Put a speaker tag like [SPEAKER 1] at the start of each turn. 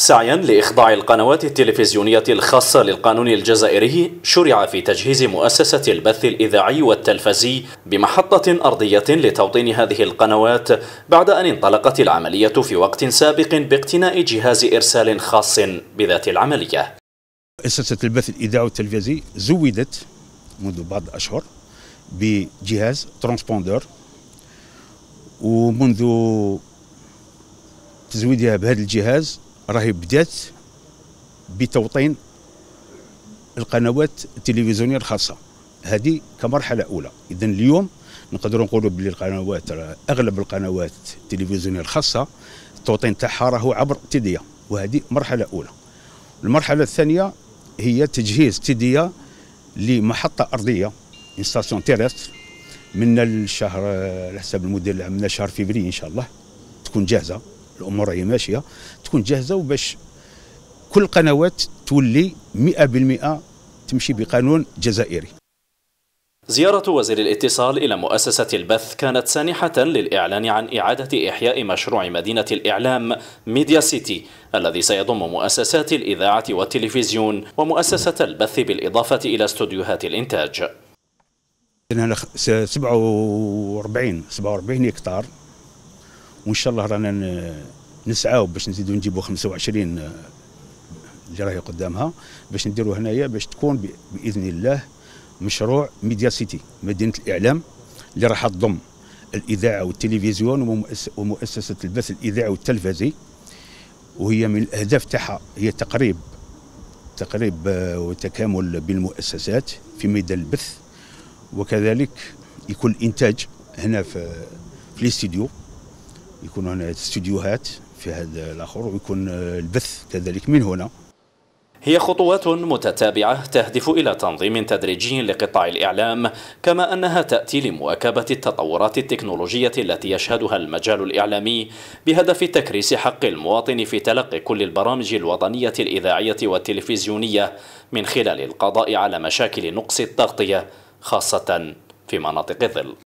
[SPEAKER 1] سعيا لإخضاع القنوات التلفزيونية الخاصة للقانون الجزائري شرع في تجهيز مؤسسة البث الإذاعي والتلفزي بمحطة أرضية لتوطين هذه القنوات بعد أن انطلقت العملية في وقت سابق باقتناء جهاز إرسال خاص بذات العملية
[SPEAKER 2] مؤسسة البث الإذاعي والتلفزي زودت منذ بعض الأشهر بجهاز ترانسبوندر ومنذ تزويدها بهذا الجهاز راهي بدات بتوطين القنوات التلفزيونيه الخاصه هذه كمرحله اولى اذا اليوم نقدروا نقولوا بلي القنوات اغلب القنوات التلفزيونيه الخاصه التوطين تاعها راهو عبر تيديا وهذه مرحله اولى المرحله الثانيه هي تجهيز تيديا لمحطه ارضيه انستاسيون تيرست من الشهر على حسب الموديل من شهر فبراير ان شاء الله تكون جاهزه الامور هي ماشيه تكون جاهزه وباش كل القنوات تولي 100% تمشي بقانون جزائري
[SPEAKER 1] زيارة وزير الاتصال إلى مؤسسة البث كانت سانحة للإعلان عن إعادة إحياء مشروع مدينة الإعلام ميديا سيتي الذي سيضم مؤسسات الإذاعة والتلفزيون ومؤسسة البث بالإضافة إلى استوديوهات الإنتاج.
[SPEAKER 2] 47 47 هكتار وان شاء الله رانا نسعاو باش نزيدو نجيبو 25 آه، اللي راهي قدامها باش نديرو هنايا باش تكون باذن الله مشروع ميديا سيتي مدينه الاعلام اللي راح تضم الاذاعه والتلفزيون ومؤسسه البث الاذاعي والتلفزي وهي من الاهداف تاعها هي تقريب تقريب آه، وتكامل بالمؤسسات في ميدان البث وكذلك يكون الانتاج هنا في, في الاستديو يكون هنا استديوهات في هذا الآخر ويكون البث كذلك من هنا
[SPEAKER 1] هي خطوات متتابعة تهدف إلى تنظيم تدريجي لقطاع الإعلام كما أنها تأتي لمواكبة التطورات التكنولوجية التي يشهدها المجال الإعلامي بهدف تكريس حق المواطن في تلقي كل البرامج الوطنية الإذاعية والتلفزيونية من خلال القضاء على مشاكل نقص التغطية خاصة في مناطق الظل